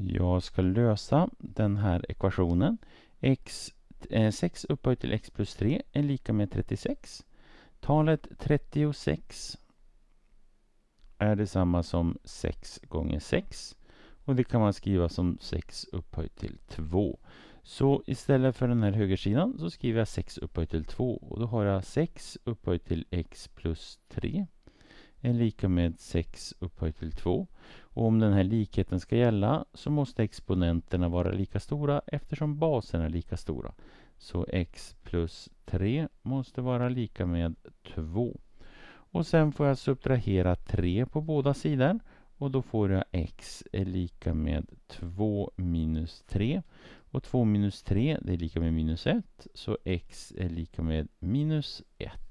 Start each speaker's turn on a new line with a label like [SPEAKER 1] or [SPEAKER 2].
[SPEAKER 1] Jag ska lösa den här ekvationen. X, eh, 6 upphöjt till x plus 3 är lika med 36. Talet 36 är detsamma som 6 gånger 6. Och det kan man skriva som 6 upphöjt till 2. Så istället för den här högersidan så skriver jag 6 upphöjt till 2. Och då har jag 6 upphöjt till x plus 3 är lika med 6 upphöjt till 2. Och om den här likheten ska gälla så måste exponenterna vara lika stora eftersom baserna är lika stora. Så x plus 3 måste vara lika med 2. Och sen får jag subtrahera 3 på båda sidor och då får jag x är lika med 2 minus 3. Och 2 minus 3 det är lika med minus 1 så x är lika med minus 1.